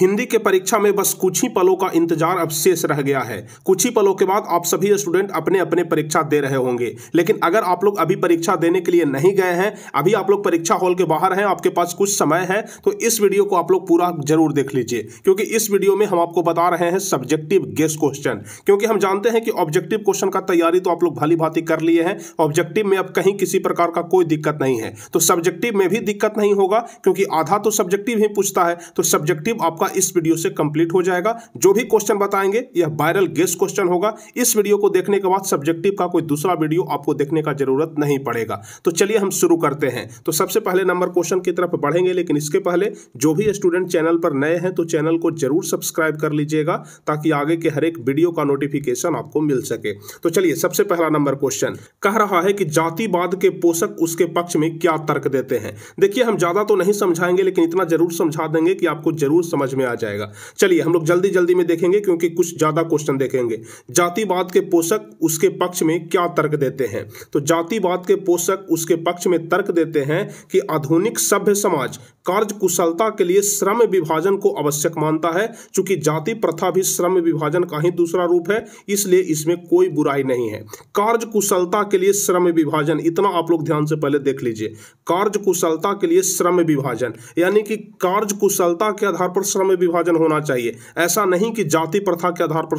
हिंदी के परीक्षा में बस कुछ ही पलों का इंतजार अब शेष रह गया है कुछ ही पलों के बाद आप सभी स्टूडेंट अपने अपने परीक्षा दे रहे होंगे लेकिन अगर आप लोग अभी परीक्षा देने के लिए नहीं गए हैं अभी आप लोग परीक्षा हॉल के बाहर हैं आपके पास कुछ समय है तो इस वीडियो को आप लोग पूरा जरूर देख लीजिए क्योंकि इस वीडियो में हम आपको बता रहे हैं सब्जेक्टिव गेस क्वेश्चन क्योंकि हम जानते हैं कि ऑब्जेक्टिव क्वेश्चन का तैयारी तो आप लोग भली भांति कर लिए हैं ऑब्जेक्टिव में अब कहीं किसी प्रकार का कोई दिक्कत नहीं है तो सब्जेक्टिव में भी दिक्कत नहीं होगा क्योंकि आधा तो सब्जेक्टिव ही पूछता है तो सब्जेक्टिव आपका आपका इस वीडियो से कंप्लीट हो जाएगा जो भी क्वेश्चन बताएंगे यह वायरल गेस क्वेश्चन होगा इस वीडियो को देखने के बाद सब्जेक्टिव का कोई दूसरा वीडियो आपको देखने का जरूरत नहीं पड़ेगा तो चलिए हम शुरू करते हैं तो सबसे पहले नंबर क्वेश्चन की तरफ बढ़ेंगे लेकिन इसके पहले जो भी स्टूडेंट चैनल पर नए हैं तो चैनल को जरूर सब्सक्राइब कर लीजिएगा ताकि आगे के हर एक वीडियो का नोटिफिकेशन आपको मिल सके तो चलिए सबसे पहला नंबर क्वेश्चन कह रहा है कि जातिवाद के पोषक उसके पक्ष में क्या तर्क देते हैं देखिए हम ज्यादा तो नहीं समझाएंगे लेकिन इतना जरूर समझा देंगे कि आपको जरूर समझ में आ जाएगा चलिए हम लोग जल्दी जल्दी में देखेंगे क्योंकि कुछ ज़्यादा क्वेश्चन देखेंगे जातिवाद के पोषक उसके पक्ष में क्या तर्क देते हैं तो जातिवाद के पोषक उसके पक्ष में तर्क देते हैं कि आधुनिक सभ्य समाज कार्य कुशलता के लिए श्रम विभाजन को आवश्यक मानता है चूंकि जाति प्रथा भी श्रम विभाजन का ही दूसरा रूप है इसलिए इसमें कोई बुराई नहीं है कार्य कुशलता के लिए श्रम विभाजन इतना आप लोग ध्यान से पहले देख लीजिए कार्य कुशलता के लिए श्रम विभाजन यानी कि कार्य कुशलता के आधार पर श्रम में विभाजन होना चाहिए ऐसा नहीं कि जाति प्रथा के आधार पर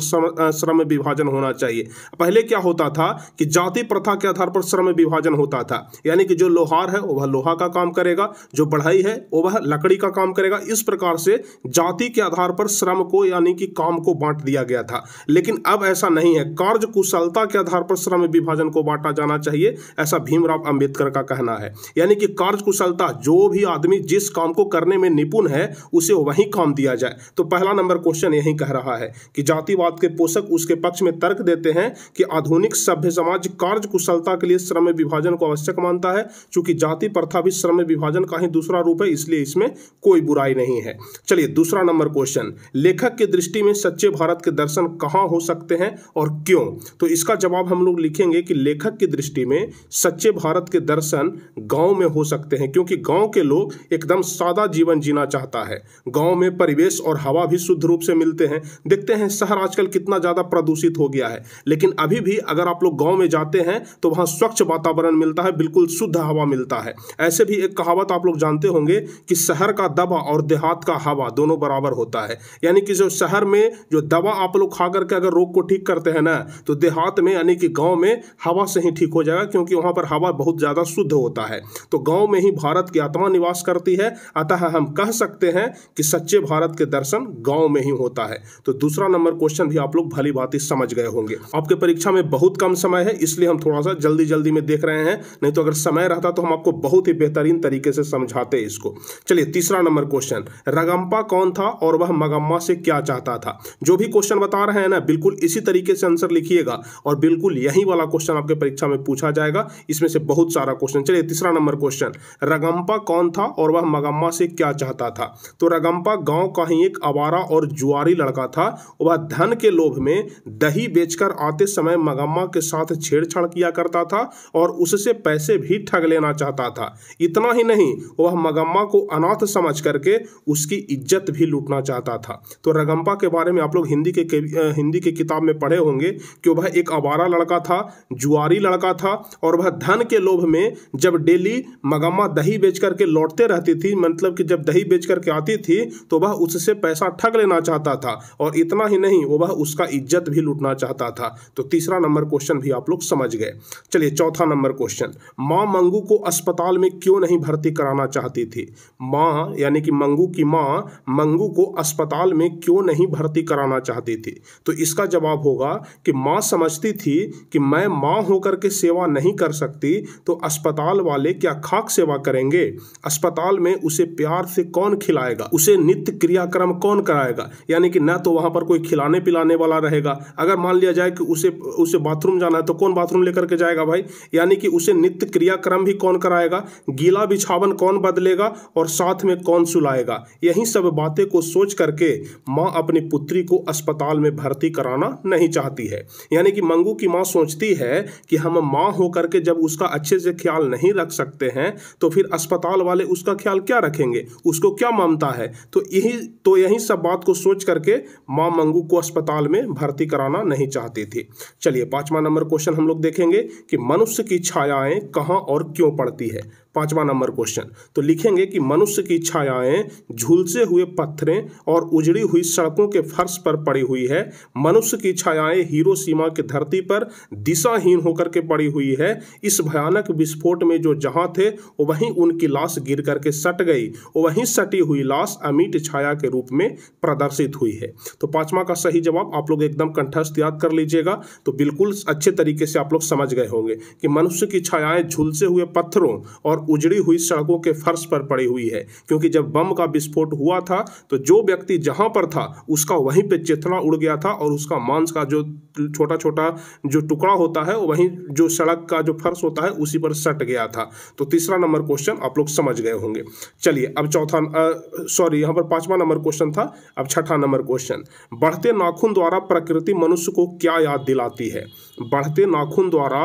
श्रम विभाजन होना चाहिए पहले क्या होता था कि जाति प्रथा के आधार पर श्रम विभाजन होता था यानी कि जो लोहार है वह लोहा का काम करेगा जो बढ़ई है वह लकड़ी का काम करेगा इस प्रकार से जाति के आधार पर श्रम को यानी कि काम को बांट दिया गया था लेकिन अब ऐसा नहीं है कार्य कुशलता के आधार पर श्रम विभाजन को बांटा जाना चाहिए ऐसा भीमराव अंबेडकर का कहना है यानी कि कार्य कुशलता जो भी आदमी जिस काम को करने में निपुण है उसे वही काम दिया जाए तो पहला नंबर क्वेश्चन यही कह रहा है कि जातिवाद के पोषक उसके पक्ष में तर्क देते हैं कि आधुनिक सभ्य समाज कार्य कुशलता के लिए श्रम विभाजन को आवश्यक मानता है चूंकि जाति प्रथा भी श्रम विभाजन का ही दूसरा रूप है इसलिए इसमें कोई बुराई नहीं है चलिए दूसरा नंबर क्वेश्चन लेखक की दृष्टि में सच्चे भारत के दर्शन कहाँ हो सकते हैं और क्यों तो इसका जवाब हम लोग लिखेंगे कि लेखक की दृष्टि में सच्चे भारत के दर्शन गांव में हो सकते हैं क्योंकि गांव के लोग एकदम सादा जीवन जीना चाहता है गांव में परिवेश और हवा भी शुद्ध रूप से मिलते हैं देखते हैं शहर आजकल कितना ज़्यादा प्रदूषित हो गया है लेकिन अभी भी अगर आप लोग गाँव में जाते हैं तो वहाँ स्वच्छ वातावरण मिलता है बिल्कुल शुद्ध हवा मिलता है ऐसे भी एक कहावत आप लोग जानते होंगे कि शहर का दबा और देहात का हवा दोनों बराबर होता है यानी कि जो शहर में जो दवा आप लोग खा करके अगर रोग को ठीक करते हैं ना तो देहात में यानी कि गांव में हवा से ही ठीक हो जाएगा क्योंकि वहां पर हवा बहुत ज़्यादा शुद्ध होता है तो गाँव में ही भारत की आत्मा निवास करती है अतः हम कह सकते हैं कि सच्चे भारत के दर्शन गांव में ही होता है तो दूसरा नंबर क्वेश्चन भी आप लोग भली भांति समझ गए होंगे आपके परीक्षा में बहुत कम समय है इसलिए हम थोड़ा सा जल्दी जल्दी में देख रहे हैं नहीं तो अगर समय रहता तो हम आपको बहुत ही बेहतरीन तरीके से समझाते इसको चलिए तीसरा नंबर क्वेश्चन रगम्पा कौन था और वह मगम्मा से क्या चाहता था जो भी क्वेश्चन बता रहे हैं ना बिल्कुल इसी तरीके से आंसर लिखिएगा और बिल्कुल यही वाला क्वेश्चन आपके परीक्षा में पूछा जाएगा इसमें से बहुत सारा क्वेश्चन चलिए तीसरा नंबर क्वेश्चन रगम्पा कौन था और वह मगम्मा से क्या चाहता था तो रगम्पा गांव गांव का ही एक आवारा और जुआरी लड़का था वह धन के लोभ में दही बेचकर आते समय मगम्मा के साथ छेड़छाड़ किया करता था और उससे पैसे भी ठग लेना चाहता था इतना ही नहीं वह मगम्मा को अनाथ समझ करके उसकी इज्जत भी लूटना चाहता था तो रगम्पा के बारे में आप लोग हिंदी के, के हिंदी के किताब में पढ़े होंगे कि वह एक आवारा लड़का था जुआरी लड़का था और वह धन के लोभ में जब डेली मगम्मा दही बेच करके लौटते रहती थी मतलब कि जब दही बेच करके आती थी तो वह वह उससे पैसा ठग लेना चाहता था और इतना ही नहीं वह उसका इज्जत भी लूटना चाहता था तो तीसरा नंबर क्वेश्चन भी आप लोग समझ गए चलिए चौथा नंबर क्वेश्चन माँ मंगू को अस्पताल में क्यों नहीं भर्ती कराना चाहती थी माँ यानी कि मंगू की माँ मंगू को अस्पताल में क्यों नहीं भर्ती कराना चाहती थी तो इसका जवाब होगा कि माँ समझती थी कि मैं माँ होकर के सेवा नहीं कर सकती तो अस्पताल वाले क्या खाक सेवा करेंगे अस्पताल में उसे प्यार से कौन खिलाएगा उसे नित्य क्रियाक्रम कौन कराएगा यानी कि ना तो वहाँ पर कोई खिलाने पिलाने वाला रहेगा अगर मान लिया जाए कि उसे उसे बाथरूम जाना है तो कौन बाथरूम लेकर के जाएगा भाई यानी कि उसे नित्य क्रियाक्रम भी कौन कराएगा गीला बिछावन कौन बदलेगा और साथ में कौन सुलाएगा यही सब बातें को सोच करके माँ अपनी पुत्री को अस्पताल में भर्ती कराना नहीं चाहती है यानी कि मंगू की माँ सोचती है कि हम माँ होकर के जब उसका अच्छे से ख्याल नहीं रख सकते हैं तो फिर अस्पताल वाले उसका ख्याल क्या रखेंगे उसको क्या मानता है तो यही यही तो यही सब बात को सोच करके माँ मंगू को अस्पताल में भर्ती कराना नहीं चाहते थे चलिए पांचवा नंबर क्वेश्चन हम लोग देखेंगे कि मनुष्य की छायाएं कहाँ और क्यों पड़ती है पांचवा नंबर क्वेश्चन तो लिखेंगे कि मनुष्य की छायाएं झुलसे हुए पत्थरें और उजड़ी हुई सड़कों के फर्श पर पड़ी हुई है मनुष्य की छायाएं हीरो सीमा की धरती पर दिशाहीन होकर के पड़ी हुई है इस भयानक विस्फोट में जो जहां थे वहीं उनकी लाश गिर करके सट गई वहीं सटी हुई लाश अमीट छाया के रूप में प्रदर्शित हुई है तो पांचवा का सही जवाब आप लोग एकदम कंठस्थ याद कर लीजिएगा तो बिल्कुल अच्छे तरीके से आप लोग समझ गए होंगे कि मनुष्य की छायाएं झुलसे हुए पत्थरों और और उजड़ी हुई सड़कों के फर्श पर पड़ी हुई है क्योंकि जब बम का विस्फोट हुआ था तो जो व्यक्ति जहां पर था उसका वहीं पे चेतना उड़ गया था और उसका मांस का जो छोटा छोटा जो टुकड़ा होता है वहीं जो सड़क का जो फर्श होता है उसी पर सट गया था तो तीसरा नंबर क्वेश्चन आप लोग समझ गए होंगे चलिए अब चौथा सॉरी यहाँ पर पांचवा नंबर क्वेश्चन था अब छठा नंबर क्वेश्चन बढ़ते नाखून द्वारा प्रकृति मनुष्य को क्या याद दिलाती है बढ़ते नाखून द्वारा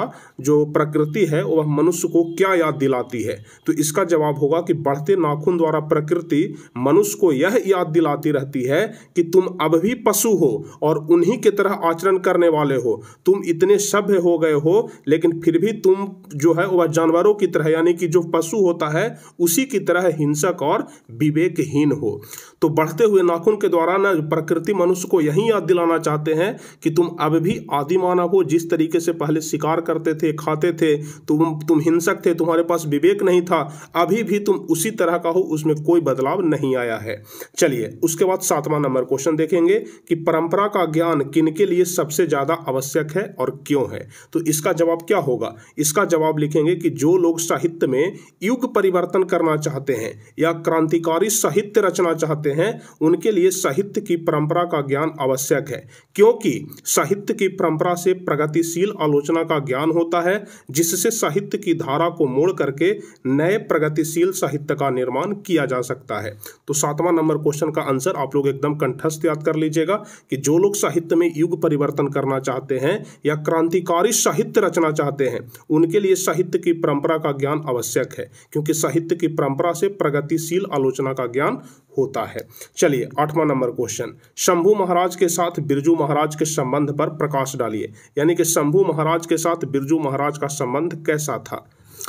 जो प्रकृति है वह मनुष्य को क्या याद दिलाती है है तो इसका जवाब होगा कि बढ़ते नाखून द्वारा प्रकृति मनुष्य को यह याद दिलाती रहती है कि तुम अब भी पशु हो और उन्हीं के तरह आचरण करने वाले हो तुम इतने सभ्य हो गए हो लेकिन फिर भी तुम जो है वह जानवरों की तरह यानी कि जो पशु होता है उसी की तरह हिंसक और विवेकहीन हो तो बढ़ते हुए नाखून के द्वारा ना प्रकृति मनुष्य को यही याद दिलाना चाहते हैं कि तुम अब भी आदि मानव हो जिस तरीके से पहले शिकार करते थे खाते थे तुम तुम हिंसक थे तुम्हारे पास विवेक विवेक नहीं था अभी भी तुम उसी तरह का हो उसमें कोई बदलाव नहीं आया है चलिए उसके बाद सातवां नंबर क्वेश्चन देखेंगे कि परंपरा का ज्ञान किन के लिए सबसे ज़्यादा आवश्यक है और क्यों है तो इसका जवाब क्या होगा इसका जवाब लिखेंगे कि जो लोग साहित्य में युग परिवर्तन करना चाहते हैं या क्रांतिकारी साहित्य रचना चाहते हैं उनके लिए साहित्य की परंपरा का ज्ञान आवश्यक है क्योंकि साहित्य की परंपरा से प्रगतिशील आलोचना का ज्ञान होता है जिससे साहित्य की धारा को मोड़ करके नए प्रगतिशील साहित्य का निर्माण किया जा सकता है तो सातवां नंबर क्वेश्चन का आंसर आप लोग एकदम कंठस्थ याद कर लीजिएगा कि जो लोग साहित्य में युग परिवर्तन करना चाहते हैं या क्रांतिकारी साहित्य रचना चाहते हैं उनके लिए साहित्य की परंपरा का ज्ञान आवश्यक है क्योंकि साहित्य की परंपरा से प्रगतिशील आलोचना का ज्ञान होता है चलिए आठवां नंबर क्वेश्चन शंभु महाराज के साथ बिरजू महाराज के संबंध पर प्रकाश डालिए यानी कि शंभु महाराज के साथ बिरजू महाराज का संबंध कैसा था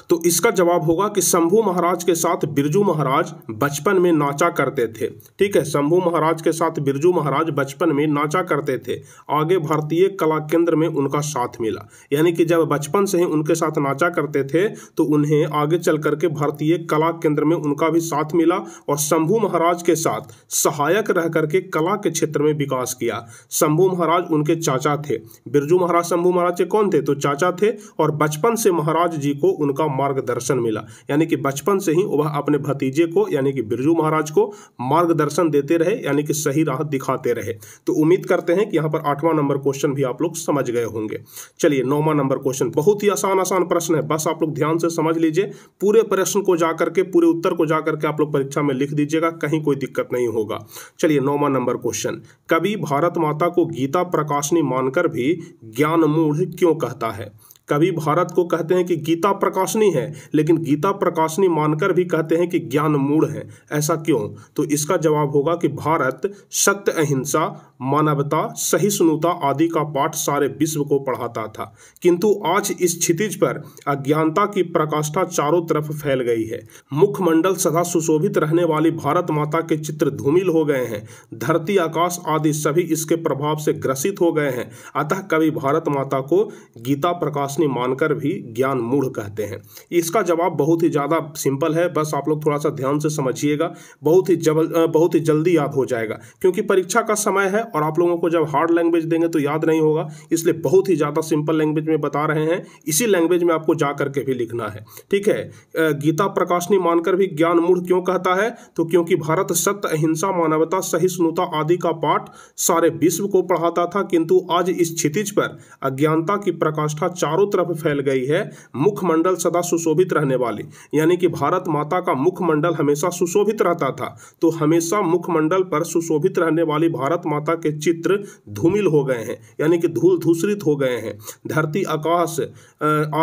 तो इसका जवाब होगा कि शंभू महाराज के साथ बिरजू महाराज बचपन में नाचा करते थे ठीक है शंभू महाराज के साथ बिरजू महाराज बचपन में नाचा करते थे आगे भारतीय कला केंद्र में उनका साथ मिला यानी कि जब बचपन से ही उनके साथ नाचा करते थे तो उन्हें आगे चल करके भारतीय कला केंद्र में उनका भी साथ मिला और शंभू महाराज के साथ सहायक रह करके कला के क्षेत्र में विकास किया शंभू महाराज उनके चाचा थे बिरजू महाराज शंभू महाराज के कौन थे तो चाचा थे और बचपन से महाराज जी को उनका का मार्गदर्शन मिला यानी कि बचपन से ही वह अपने भतीजे को यानी कि बिरजू महाराज को मार्गदर्शन देते रहे यानी कि सही राह दिखाते रहे तो उम्मीद करते हैं कि यहाँ पर आठवां नंबर क्वेश्चन भी आप लोग समझ गए होंगे चलिए नौवां नंबर क्वेश्चन बहुत ही आसान आसान प्रश्न है बस आप लोग ध्यान से समझ लीजिए पूरे प्रश्न को जा करके पूरे उत्तर को जा करके आप लोग परीक्षा में लिख दीजिएगा कहीं कोई दिक्कत नहीं होगा चलिए नौवा नंबर क्वेश्चन कवि भारत माता को गीता प्रकाशनी मानकर भी ज्ञान मूढ़ क्यों कहता है कभी भारत को कहते हैं कि गीता प्रकाशनी है लेकिन गीता प्रकाशनी मानकर भी कहते हैं कि ज्ञान मूढ़ है ऐसा क्यों तो इसका जवाब होगा कि भारत सत्य अहिंसा मानवता सहिष्णुता आदि का पाठ सारे विश्व को पढ़ाता था किंतु आज इस क्षितिज पर अज्ञानता की प्रकाष्ठा चारों तरफ फैल गई है मुखमंडल सदा सुशोभित रहने वाली भारत माता के चित्र धूमिल हो गए हैं धरती आकाश आदि सभी इसके प्रभाव से ग्रसित हो गए हैं अतः कवि भारत माता को गीता प्रकाशनी मानकर भी ज्ञान मूढ़ कहते हैं इसका जवाब बहुत ही ज़्यादा सिंपल है बस आप लोग थोड़ा सा ध्यान से समझिएगा बहुत ही जबल बहुत ही जल्दी याद हो जाएगा क्योंकि परीक्षा का समय है और आप लोगों को जब हार्ड लैंग्वेज देंगे तो याद नहीं होगा इसलिए बहुत ही ज़्यादा सिंपल लैंग्वेज में बता रहे हैं इसी लैंग्वेज में आपको जा करके भी लिखना है ठीक है गीता प्रकाशनी मानकर भी ज्ञान मूढ़ क्यों कहता है तो क्योंकि भारत सत्य अहिंसा मानवता सहिष्णुता आदि का पाठ सारे विश्व को पढ़ाता था किंतु आज इस क्षितिज पर अज्ञानता की प्रकाष्ठा चारों तरफ फैल गई है मुखमंडल सदा सुशोभित रहने वाली यानी कि भारत माता का मुखमंडल हमेशा सुशोभित रहता था तो हमेशा मुखमंडल पर सुशोभित रहने वाली भारत माता ग्रह के चित्र धूमिल हो गए हैं यानी कि धूल धूसरित हो गए हैं धरती आकाश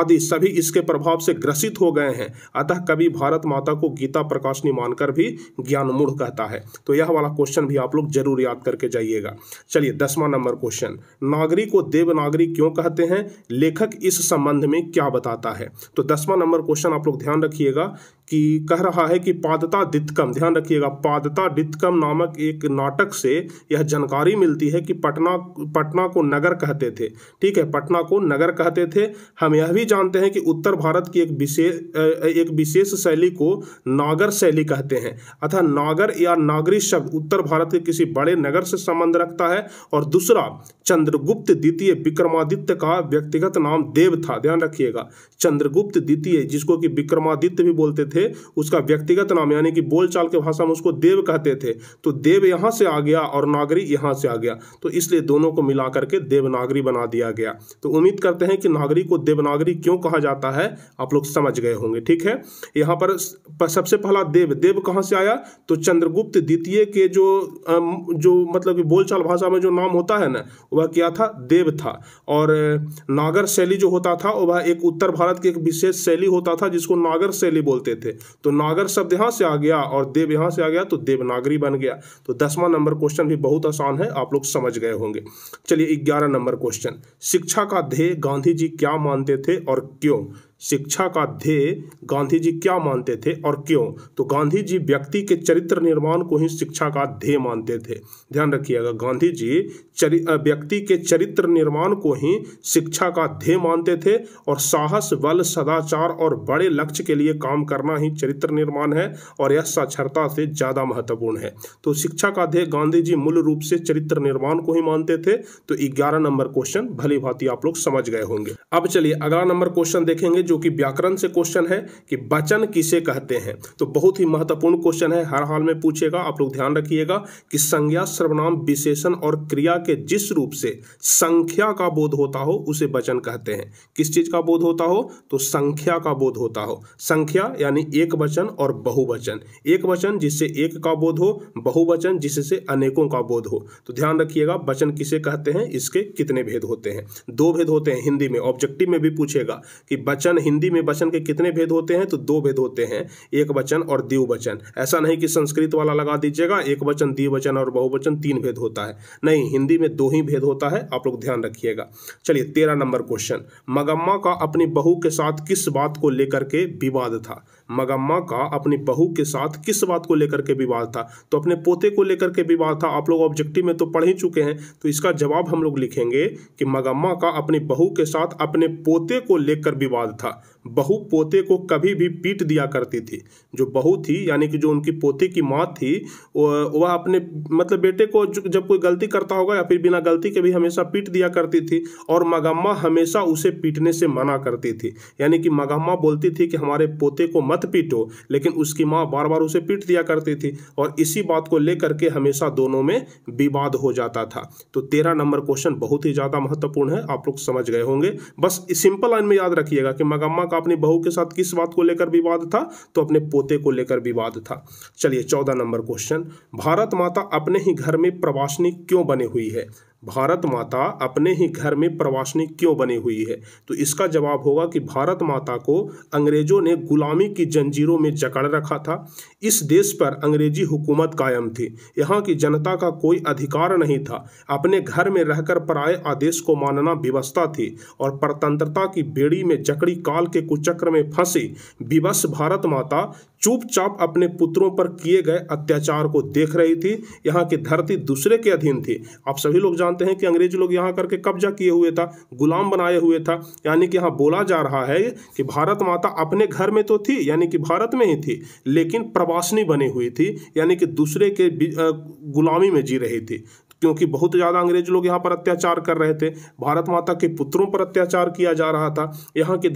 आदि सभी इसके प्रभाव से ग्रसित हो गए हैं अतः कभी भारत माता को गीता प्रकाशनी मानकर भी ज्ञान मूढ़ कहता है तो यह वाला क्वेश्चन भी आप लोग जरूर याद करके जाइएगा चलिए दसवां नंबर क्वेश्चन नागरी को देवनागरी क्यों कहते हैं लेखक इस संबंध में क्या बताता है तो दसवां नंबर क्वेश्चन आप लोग ध्यान रखिएगा कि कह रहा है कि पादता दित्कम ध्यान रखिएगा पादता दित्कम नामक एक नाटक से यह जानकारी मिलती है कि पटना पटना को नगर कहते थे ठीक है पटना को नगर कहते थे हम यह भी जानते हैं कि उत्तर भारत की एक विशेष एक विशेष शैली को नागर शैली कहते हैं अतः नागर या नागरी शब्द उत्तर भारत के किसी बड़े नगर से संबंध रखता है और दूसरा चंद्रगुप्त द्वितीय विक्रमादित्य का व्यक्तिगत नाम देव था ध्यान रखिएगा चंद्रगुप्त द्वितीय जिसको कि विक्रमादित्य भी बोलते थे थे उसका व्यक्तिगत नाम यानी कि बोलचाल के भाषा में उसको देव कहते थे तो देव यहाँ से आ गया और नागरी यहाँ से आ गया तो इसलिए दोनों को मिला करके देवनागरी बना दिया गया तो उम्मीद करते हैं कि नागरी को देवनागरी क्यों कहा जाता है आप लोग समझ गए होंगे ठीक है यहाँ पर सबसे पहला देव देव कहाँ से आया तो चंद्रगुप्त द्वितीय के जो जो मतलब कि बोलचाल भाषा में जो नाम होता है ना वह क्या था देव था और नागर शैली जो होता था वह एक उत्तर भारत की एक विशेष शैली होता था जिसको नागर शैली बोलते थे तो नागर शब्द यहाँ से आ गया और देव यहाँ से आ गया तो देवनागरी बन गया तो दसवां नंबर क्वेश्चन भी बहुत आसान है आप लोग समझ गए होंगे चलिए ग्यारह नंबर क्वेश्चन शिक्षा का ध्येय गांधी जी क्या मानते थे और क्यों शिक्षा का ध्येय गांधी जी क्या मानते थे और क्यों तो गांधी जी व्यक्ति के चरित्र निर्माण को ही शिक्षा का ध्येय मानते थे ध्यान रखिएगा गांधी जी व्यक्ति के चरित्र निर्माण को ही शिक्षा का ध्येय मानते थे और साहस बल सदाचार और बड़े लक्ष्य के लिए काम करना ही चरित्र निर्माण है और यह साक्षरता से ज़्यादा महत्वपूर्ण है तो शिक्षा का ध्येय गांधी जी मूल रूप से चरित्र निर्माण को ही मानते थे तो ग्यारह नंबर क्वेश्चन भली भांति आप लोग समझ गए होंगे अब चलिए अगला नंबर क्वेश्चन देखेंगे जो कि व्याकरण से क्वेश्चन है कि वचन किसे कहते हैं तो बहुत ही महत्वपूर्ण क्वेश्चन है हर हाल में पूछेगा आप लोग ध्यान रखिएगा कि संज्ञा सर्वनाम विशेषण और क्रिया के जिस रूप से संख्या का बोध होता हो उसे वचन कहते हैं किस चीज़ का बोध होता हो तो संख्या का बोध होता हो संख्या यानी एक वचन और बहुवचन एक वचन जिससे एक का बोध हो बहुवचन जिससे अनेकों का बोध हो तो ध्यान रखिएगा वचन किसे कहते हैं इसके कितने भेद होते हैं दो भेद होते हैं हिंदी में ऑब्जेक्टिव में भी पूछेगा कि वचन हिंदी में वचन के कितने भेद होते हैं तो दो भेद होते हैं एक वचन और द्विवचन ऐसा नहीं कि संस्कृत वाला लगा दीजिएगा एक वचन द्विवचन और बहुवचन तीन भेद होता है नहीं हिंदी में दो ही भेद होता है आप लोग ध्यान रखिएगा चलिए तेरह नंबर क्वेश्चन मगम्मा का अपनी बहू के साथ किस बात को लेकर के विवाद था मगम्मा का अपनी बहू के साथ किस बात को लेकर के विवाद था तो अपने पोते को लेकर के विवाद था आप लोग ऑब्जेक्टिव में तो पढ़ ही चुके हैं तो इसका जवाब हम लोग लिखेंगे कि मगम्मा का अपनी बहू के साथ अपने पोते को लेकर विवाद था बहू पोते को कभी भी पीट दिया करती थी जो बहू थी यानी कि जो उनकी पोते की माँ थी वह अपने मतलब बेटे को जब कोई गलती करता होगा या फिर बिना गलती के भी हमेशा पीट दिया करती थी और मगम्मा हमेशा उसे पीटने से मना करती थी यानी कि मगम्मा बोलती थी कि हमारे पोते को मत पीटो लेकिन उसकी माँ बार बार उसे पीट दिया करती थी और इसी बात को लेकर के हमेशा दोनों में विवाद हो जाता था तो तेरह नंबर क्वेश्चन बहुत ही ज़्यादा महत्वपूर्ण है आप लोग समझ गए होंगे बस सिंपल लाइन में याद रखिएगा कि मगम्मा का अपनी बहू के साथ किस बात को लेकर विवाद था तो अपने पोते को लेकर विवाद था चलिए चौदह नंबर क्वेश्चन भारत माता अपने ही घर में प्रवासनी क्यों बने हुई है भारत माता अपने ही घर में प्रवासनी क्यों बनी हुई है तो इसका जवाब होगा कि भारत माता को अंग्रेजों ने गुलामी की जंजीरों में जकड़ रखा था इस देश पर अंग्रेजी हुकूमत कायम थी यहाँ की जनता का कोई अधिकार नहीं था अपने घर में रहकर पराए आदेश को मानना विवस्ता थी और परतंत्रता की बेड़ी में जकड़ी काल के कुचक्र में फंसी विवश भारत माता चुपचाप अपने पुत्रों पर किए गए अत्याचार को देख रही थी यहाँ की धरती दूसरे के अधीन थी आप सभी लोग जानते हैं कि अंग्रेज लोग यहाँ करके कब्जा किए हुए था गुलाम बनाए हुए था यानी कि यहाँ बोला जा रहा है कि भारत माता अपने घर में तो थी यानी कि भारत में ही थी लेकिन प्रवासनी बनी हुई थी यानी कि दूसरे के गुलामी में जी रही थी क्योंकि बहुत ज़्यादा अंग्रेज लोग यहाँ पर अत्याचार कर रहे थे भारत माता के पुत्रों पर अत्याचार किया जा रहा था यहाँ की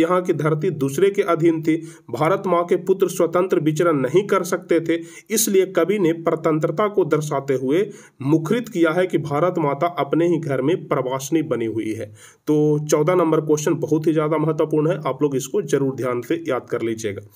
यहाँ की धरती दूसरे के अधीन थी भारत माँ के पुत्र स्वतंत्र विचरण नहीं कर सकते थे इसलिए कवि ने प्रतंत्रता को दर्शाते हुए मुखरित किया है कि भारत माता अपने ही घर में प्रवासनी बनी हुई है तो चौदह नंबर क्वेश्चन बहुत ही ज़्यादा महत्वपूर्ण है आप लोग इसको जरूर ध्यान से याद कर लीजिएगा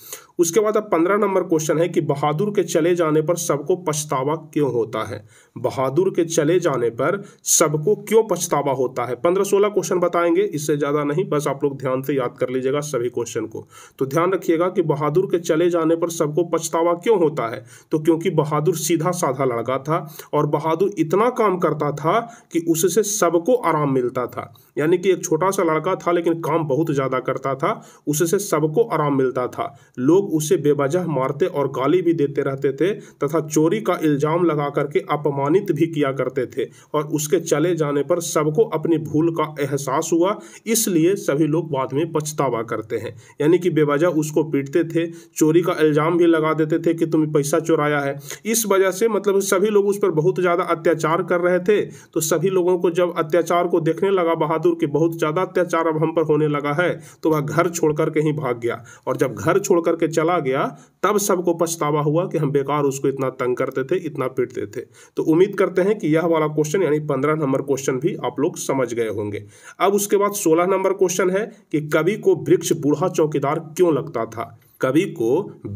उसके बाद अब पंद्रह नंबर क्वेश्चन है कि बहादुर के चले जाने पर सबको पछतावा क्यों होता है बहादुर बहादुर के चले जाने पर सबको क्यों पछतावा होता है पंद्रह सोलह क्वेश्चन बताएंगे इससे ज़्यादा नहीं बस आप लोग ध्यान से याद कर लीजिएगा सभी क्वेश्चन को तो ध्यान रखिएगा कि बहादुर के चले जाने पर सबको पछतावा क्यों होता है तो क्योंकि बहादुर सीधा साधा लड़का था और बहादुर इतना काम करता था कि उससे सबको आराम मिलता था यानी कि एक छोटा सा लड़का था लेकिन काम बहुत ज़्यादा करता था उससे सबको आराम मिलता था लोग उसे बेवजह मारते और गाली भी देते रहते थे तथा चोरी का इल्ज़ाम लगा करके अपमानित भी किया करते थे और उसके चले जाने पर सबको अपनी भूल का एहसास हुआ इसलिए सभी लोग बाद में पछतावा करते हैं यानी कि बेवजह उसको पीटते थे चोरी का इल्ज़ाम भी लगा देते थे कि तुम्हें पैसा चुराया है इस वजह से मतलब सभी लोग उस पर बहुत ज़्यादा अत्याचार कर रहे थे तो सभी लोगों को जब अत्याचार को देखने लगा बहादुर कि बहुत ज़्यादा अत्याचार अब हम पर होने लगा है तो वह घर छोड़ करके ही भाग गया और जब घर छोड़ करके चला गया तब सबको पछतावा हुआ कि हम बेकार उसको इतना तंग करते थे इतना पीटते थे तो उम्मीद कर करते हैं कि यह वाला क्वेश्चन यानी पंद्रह नंबर क्वेश्चन भी आप लोग समझ गए होंगे अब उसके बाद सोलह नंबर क्वेश्चन है कि कवि को वृक्ष बूढ़ा चौकीदार क्यों लगता था कवि को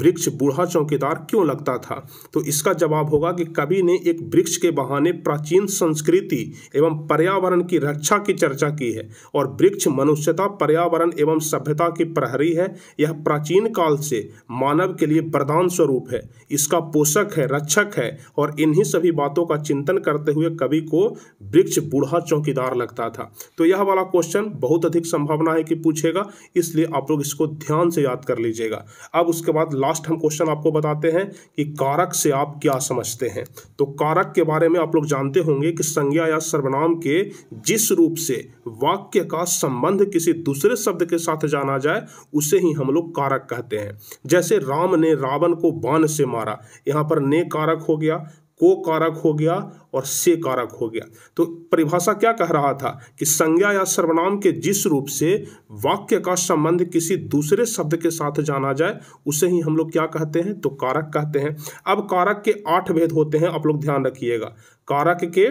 वृक्ष बूढ़ा चौकीदार क्यों लगता था तो इसका जवाब होगा कि कवि ने एक वृक्ष के बहाने प्राचीन संस्कृति एवं पर्यावरण की रक्षा की चर्चा की है और वृक्ष मनुष्यता पर्यावरण एवं सभ्यता की प्रहरी है यह प्राचीन काल से मानव के लिए वरदान स्वरूप है इसका पोषक है रक्षक है और इन्हीं सभी बातों का चिंतन करते हुए कवि को वृक्ष बूढ़ा चौकीदार लगता था तो यह वाला क्वेश्चन बहुत अधिक संभावना है कि पूछेगा इसलिए आप लोग इसको ध्यान से याद कर लीजिएगा अब उसके बाद लास्ट हम क्वेश्चन आपको बताते हैं कि कारक से आप क्या समझते हैं तो कारक के बारे में आप लोग जानते होंगे कि संज्ञा या सर्वनाम के जिस रूप से वाक्य का संबंध किसी दूसरे शब्द के साथ जाना जाए उसे ही हम लोग कारक कहते हैं जैसे राम ने रावण को बाण से मारा यहाँ पर ने कारक हो गया को कारक हो गया और से कारक हो गया तो परिभाषा क्या कह रहा था कि संज्ञा या सर्वनाम के जिस रूप से वाक्य का संबंध किसी दूसरे शब्द के साथ जाना जाए उसे ही हम लोग क्या कहते हैं तो कारक कहते हैं अब कारक के आठ भेद होते हैं आप लोग ध्यान रखिएगा कारक के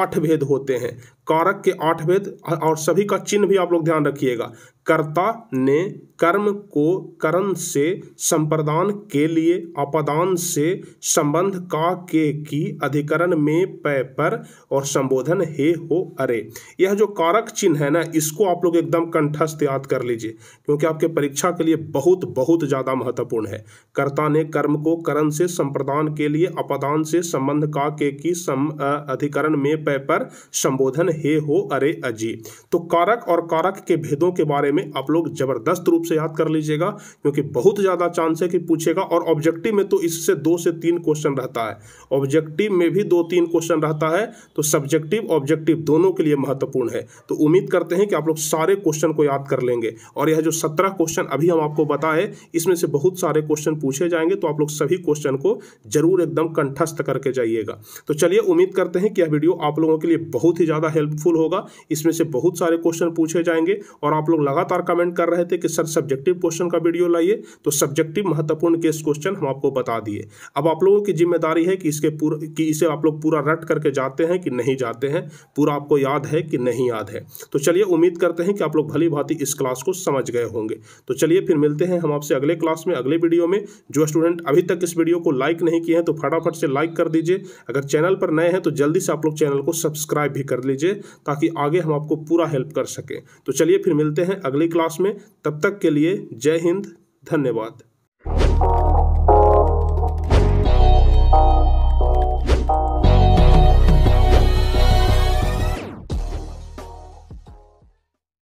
आठ भेद होते हैं कारक के आठ वेद और सभी का चिन्ह भी आप लोग ध्यान रखिएगा कर्ता ने कर्म को करण से संप्रदान के लिए अपदान से संबंध का के की अधिकरण में पै पर और संबोधन हे हो अरे यह जो कारक चिन्ह है ना इसको आप लोग एकदम कंठस्थ याद कर लीजिए क्योंकि आपके परीक्षा के लिए बहुत बहुत ज़्यादा महत्वपूर्ण है कर्ता ने कर्म को करण से संप्रदान के लिए अपदान से संबंध का के की सम अधिकरण में पै पर संबोधन हे हो अरे अजी तो कारक और कारक के भेदों के बारे में आप लोग जबरदस्त रूप से याद कर लीजिएगा क्योंकि बहुत ज़्यादा चांस है कि पूछेगा और ऑब्जेक्टिव में तो इससे दो से तीन क्वेश्चन रहता है ऑब्जेक्टिव में भी दो तीन क्वेश्चन रहता है तो सब्जेक्टिव ऑब्जेक्टिव दोनों के लिए महत्वपूर्ण है तो उम्मीद करते हैं कि आप लोग सारे क्वेश्चन को याद कर लेंगे और यह जो सत्रह क्वेश्चन अभी हम आपको बताए इसमें से बहुत सारे क्वेश्चन पूछे जाएंगे तो आप लोग सभी क्वेश्चन को जरूर एकदम कंठस्थ करके जाइएगा तो चलिए उम्मीद करते हैं कि यह वीडियो आप लोगों के लिए बहुत ही ज़्यादा हेल्पफुल होगा इसमें से बहुत सारे क्वेश्चन पूछे जाएंगे और आप लोग लगातार कमेंट कर रहे थे कि सर सब्जेक्टिव क्वेश्चन का वीडियो लाइए तो सब्जेक्टिव महत्वपूर्ण केस क्वेश्चन हम आपको बता दिए अब आप लोगों की जिम्मेदारी है कि इसके पूरा कि इसे आप लोग पूरा रट करके जाते हैं कि नहीं जाते हैं पूरा आपको याद है कि नहीं याद है तो चलिए उम्मीद करते हैं कि आप लोग भली भांति इस क्लास को समझ गए होंगे तो चलिए फिर मिलते हैं हम आपसे अगले क्लास में अगले वीडियो में जो स्टूडेंट अभी तक इस वीडियो को लाइक नहीं किए हैं तो फटाफट से लाइक कर दीजिए अगर चैनल पर नए हैं तो जल्दी से आप लोग चैनल को सब्सक्राइब भी कर लीजिए ताकि आगे हम आपको पूरा हेल्प कर सकें तो चलिए फिर मिलते हैं अगली क्लास में तब तक के लिए जय हिंद धन्यवाद